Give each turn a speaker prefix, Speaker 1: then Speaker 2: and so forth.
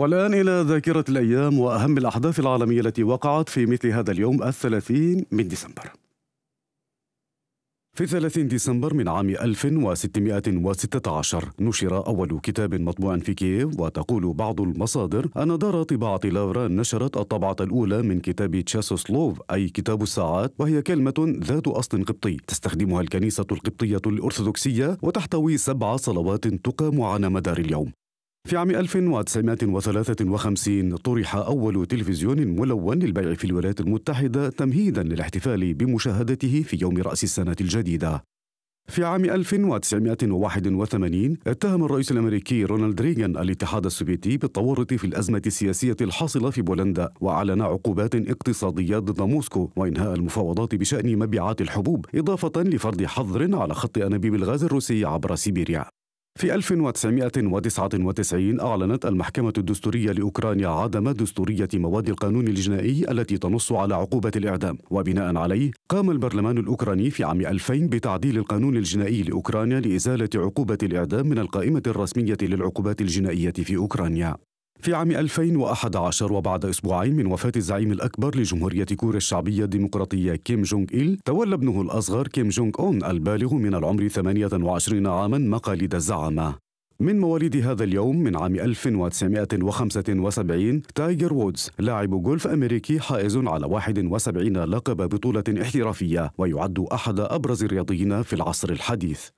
Speaker 1: والآن إلى ذاكرة الأيام وأهم الأحداث العالمية التي وقعت في مثل هذا اليوم الثلاثين من ديسمبر في 30 ديسمبر من عام 1616 نشر أول كتاب مطبوع في كييف وتقول بعض المصادر أن دار طباعة لافرا نشرت الطبعة الأولى من كتاب تشاسوسلوف أي كتاب الساعات وهي كلمة ذات أصل قبطي تستخدمها الكنيسة القبطية الأرثوذكسية وتحتوي سبع صلوات تقام على مدار اليوم في عام 1953 طرح أول تلفزيون ملون للبيع في الولايات المتحدة تمهيدا للاحتفال بمشاهدته في يوم رأس السنة الجديدة في عام 1981 اتهم الرئيس الامريكي رونالد ريغان الاتحاد السوفيتي بالتورط في الازمه السياسيه الحاصله في بولندا واعلن عقوبات اقتصاديه ضد موسكو وانهاء المفاوضات بشان مبيعات الحبوب اضافه لفرض حظر على خط انابيب الغاز الروسي عبر سيبيريا في 1999 أعلنت المحكمة الدستورية لأوكرانيا عدم دستورية مواد القانون الجنائي التي تنص على عقوبة الإعدام وبناء عليه قام البرلمان الأوكراني في عام 2000 بتعديل القانون الجنائي لأوكرانيا لإزالة عقوبة الإعدام من القائمة الرسمية للعقوبات الجنائية في أوكرانيا في عام 2011 وبعد أسبوعين من وفاة الزعيم الأكبر لجمهورية كوريا الشعبية الديمقراطية كيم جونغ إيل تولى ابنه الأصغر كيم جونغ أون البالغ من العمر 28 عاما مقاليد الزعامة من مواليد هذا اليوم من عام 1975 تايجر وودز لاعب جولف أمريكي حائز على 71 لقب بطولة احترافية ويعد أحد أبرز الرياضيين في العصر الحديث